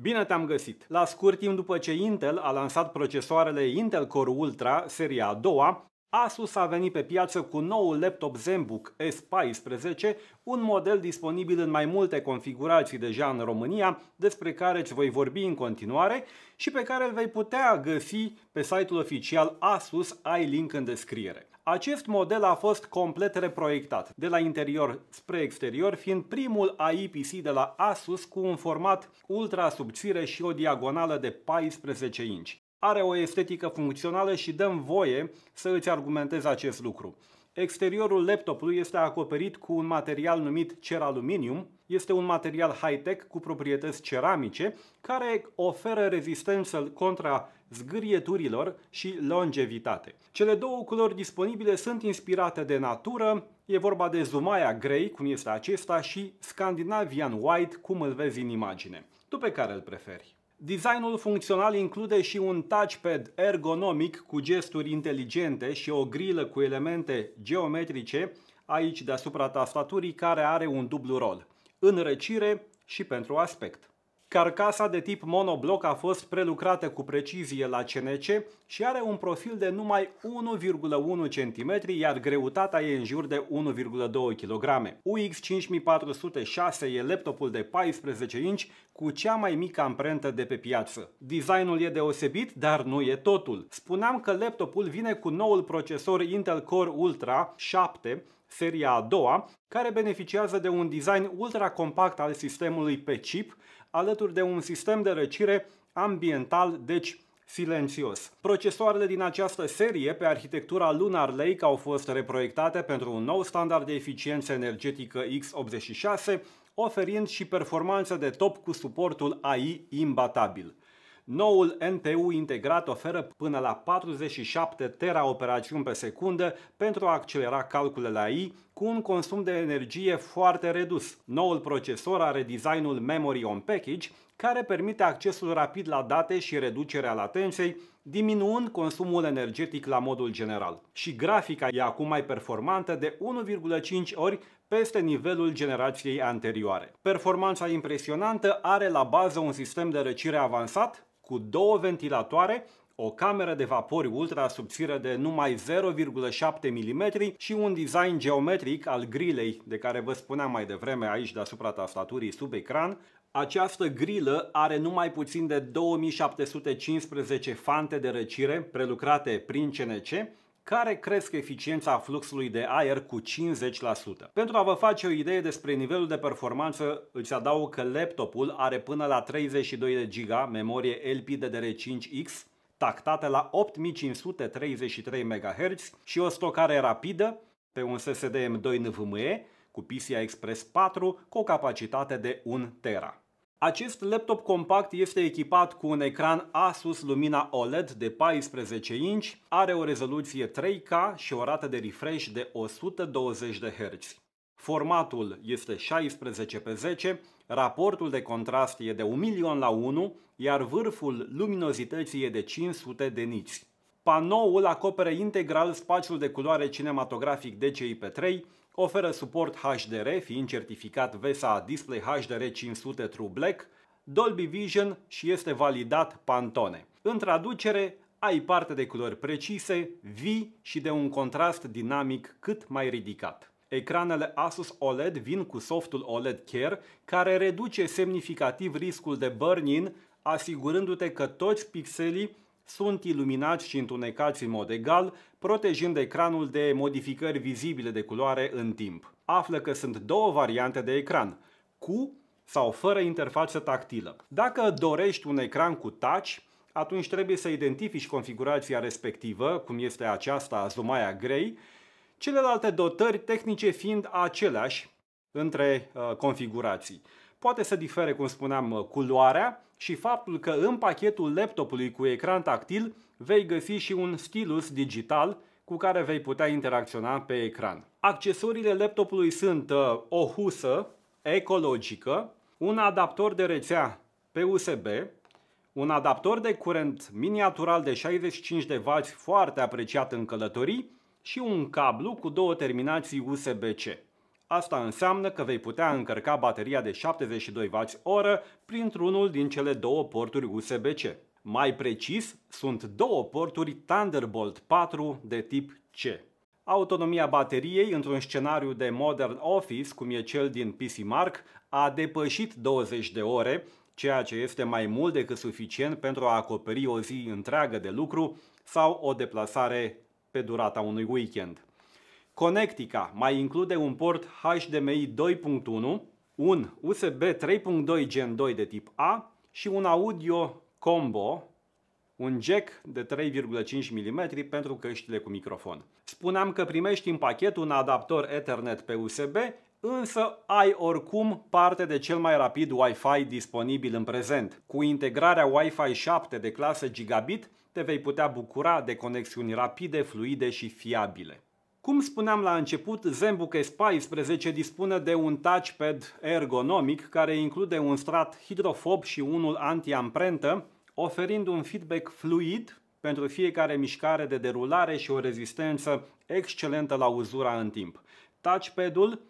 Bine te-am găsit! La scurt timp după ce Intel a lansat procesoarele Intel Core Ultra, seria a doua, Asus a venit pe piață cu noul laptop ZenBook S14, un model disponibil în mai multe configurații deja în România, despre care îți voi vorbi în continuare și pe care îl vei putea găsi pe site-ul oficial Asus, ai link în descriere. Acest model a fost complet reproiectat, de la interior spre exterior, fiind primul AIPC de la Asus cu un format ultra subțire și o diagonală de 14 inci are o estetică funcțională și dăm voie să îți argumentezi acest lucru. Exteriorul laptopului este acoperit cu un material numit ceraluminium. Este un material high-tech cu proprietăți ceramice care oferă rezistență contra zgârieturilor și longevitate. Cele două culori disponibile sunt inspirate de natură, e vorba de Zumaia Grey, cum este acesta, și Scandinavian White, cum îl vezi în imagine. Tu pe care îl preferi? Designul funcțional include și un touchpad ergonomic cu gesturi inteligente și o grilă cu elemente geometrice, aici deasupra tastaturii, care are un dublu rol, înrăcire și pentru aspect. Carcasa de tip monobloc a fost prelucrată cu precizie la CNC și are un profil de numai 1,1 cm, iar greutatea e în jur de 1,2 kg. UX5406 e laptopul de 14 inch cu cea mai mică amprentă de pe piață. Designul e deosebit, dar nu e totul. Spuneam că laptopul vine cu noul procesor Intel Core Ultra 7, seria a doua, care beneficiază de un design ultra compact al sistemului pe chip, alături de un sistem de răcire ambiental, deci silențios. Procesoarele din această serie pe arhitectura Lunar Lake au fost reproiectate pentru un nou standard de eficiență energetică x86, oferind și performanță de top cu suportul AI imbatabil. Noul NPU integrat oferă până la 47 operațiuni pe secundă pentru a accelera calculele AI cu un consum de energie foarte redus. Noul procesor are designul Memory on Package, care permite accesul rapid la date și reducerea latenței, diminuând consumul energetic la modul general. Și grafica e acum mai performantă de 1,5 ori peste nivelul generației anterioare. Performanța impresionantă are la bază un sistem de răcire avansat, cu două ventilatoare, o cameră de vapori ultra subțire de numai 0,7 mm și un design geometric al grilei de care vă spuneam mai devreme aici deasupra tastaturii sub ecran, această grilă are numai puțin de 2715 fante de răcire prelucrate prin CNC, care cresc eficiența fluxului de aer cu 50%. Pentru a vă face o idee despre nivelul de performanță, îți adaug că laptopul are până la 32 de GB memorie LPDDR5X, tactată la 8533 MHz și o stocare rapidă pe un SSD M2 NVMe cu PCI Express 4 cu o capacitate de 1 tera. Acest laptop compact este echipat cu un ecran Asus Lumina OLED de 14 inch, are o rezoluție 3K și o rată de refresh de 120 de Hz. Formatul este 16 pe 10, raportul de contrast e de 1 milion la 1, iar vârful luminozității e de 500 de niți. Panoul acoperă integral spațiul de culoare cinematografic DCI-P3, Oferă suport HDR, fiind certificat VESA Display HDR 500 True Black, Dolby Vision și este validat Pantone. În traducere, ai parte de culori precise, vii și de un contrast dinamic cât mai ridicat. Ecranele Asus OLED vin cu softul OLED Care, care reduce semnificativ riscul de burn-in, asigurându-te că toți pixelii sunt iluminați și întunecați în mod egal, protejând ecranul de modificări vizibile de culoare în timp. Află că sunt două variante de ecran, cu sau fără interfață tactilă. Dacă dorești un ecran cu touch, atunci trebuie să identifici configurația respectivă, cum este aceasta Zumaya Grey, celelalte dotări tehnice fiind aceleași între uh, configurații poate să difere, cum spuneam, uh, culoarea și faptul că în pachetul laptopului cu ecran tactil vei găsi și un stilus digital cu care vei putea interacționa pe ecran. Accesoriile laptopului sunt uh, o husă ecologică, un adaptor de rețea pe USB, un adaptor de curent miniatural de 65W foarte apreciat în călătorii și un cablu cu două terminații USB-C. Asta înseamnă că vei putea încărca bateria de 72 oră printr-unul din cele două porturi USB-C. Mai precis, sunt două porturi Thunderbolt 4 de tip C. Autonomia bateriei într-un scenariu de modern office, cum e cel din PC Mark, a depășit 20 de ore, ceea ce este mai mult decât suficient pentru a acoperi o zi întreagă de lucru sau o deplasare pe durata unui weekend. Conectica mai include un port HDMI 2.1, un USB 3.2 Gen 2 de tip A și un audio combo, un jack de 3,5 mm pentru căștile cu microfon. Spuneam că primești în pachet un adaptor Ethernet pe USB, însă ai oricum parte de cel mai rapid Wi-Fi disponibil în prezent. Cu integrarea Wi-Fi 7 de clasă gigabit, te vei putea bucura de conexiuni rapide, fluide și fiabile. Cum spuneam la început, ZenBook S14 dispune de un touchpad ergonomic care include un strat hidrofob și unul anti-amprentă, oferind un feedback fluid pentru fiecare mișcare de derulare și o rezistență excelentă la uzura în timp. Touchpad-ul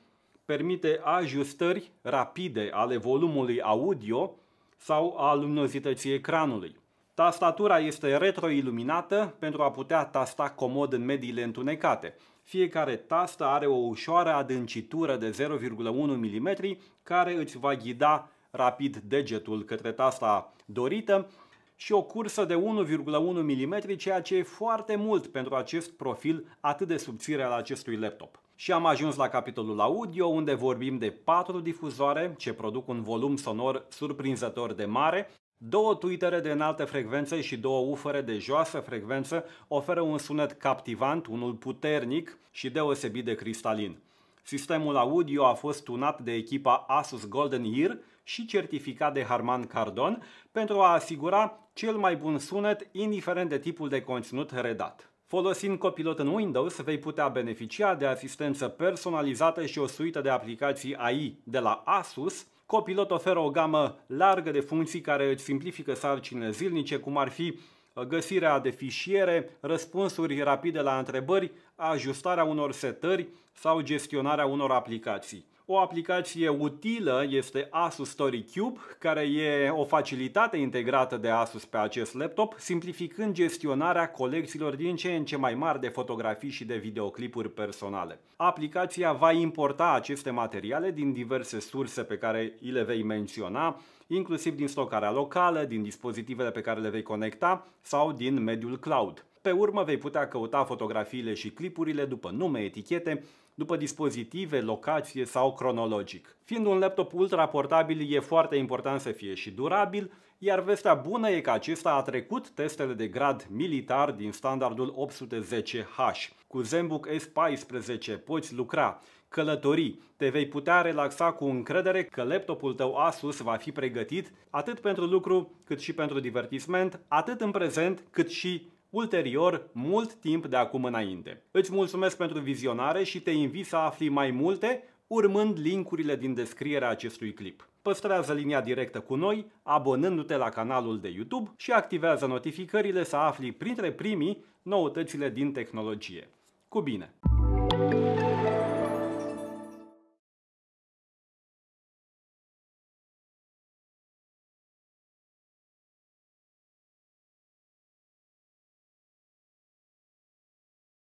permite ajustări rapide ale volumului audio sau a luminozității ecranului. Tastatura este retroiluminată pentru a putea tasta comod în mediile întunecate. Fiecare tastă are o ușoară adâncitură de 0,1 mm care îți va ghida rapid degetul către tasta dorită și o cursă de 1,1 mm, ceea ce e foarte mult pentru acest profil atât de subțire al acestui laptop. Și am ajuns la capitolul audio, unde vorbim de patru difuzoare ce produc un volum sonor surprinzător de mare, Două tuitere de înaltă frecvență și două ufere de joasă frecvență oferă un sunet captivant, unul puternic și deosebit de cristalin. Sistemul audio a fost tunat de echipa Asus Golden Ear și certificat de Harman Kardon pentru a asigura cel mai bun sunet indiferent de tipul de conținut redat. Folosind Copilot în Windows, vei putea beneficia de asistență personalizată și o suită de aplicații AI de la Asus. Copilot oferă o gamă largă de funcții care îți simplifică sarcinile zilnice, cum ar fi uh, găsirea de fișiere, răspunsuri rapide la întrebări, ajustarea unor setări sau gestionarea unor aplicații. O aplicație utilă este Asus Story Cube, care e o facilitate integrată de Asus pe acest laptop, simplificând gestionarea colecțiilor din ce în ce mai mari de fotografii și de videoclipuri personale. Aplicația va importa aceste materiale din diverse surse pe care îi le vei menționa, inclusiv din stocarea locală, din dispozitivele pe care le vei conecta sau din mediul cloud. Pe urmă vei putea căuta fotografiile și clipurile după nume, etichete după dispozitive, locație sau cronologic. Fiind un laptop ultraportabil, e foarte important să fie și durabil, iar vestea bună e că acesta a trecut testele de grad militar din standardul 810H. Cu ZenBook S14 poți lucra, călători, te vei putea relaxa cu încredere că laptopul tău Asus va fi pregătit atât pentru lucru cât și pentru divertisment, atât în prezent cât și ulterior mult timp de acum înainte. Îți mulțumesc pentru vizionare și te invit să afli mai multe urmând linkurile din descrierea acestui clip. Păstrează linia directă cu noi, abonându-te la canalul de YouTube și activează notificările să afli printre primii noutățile din tehnologie. Cu bine!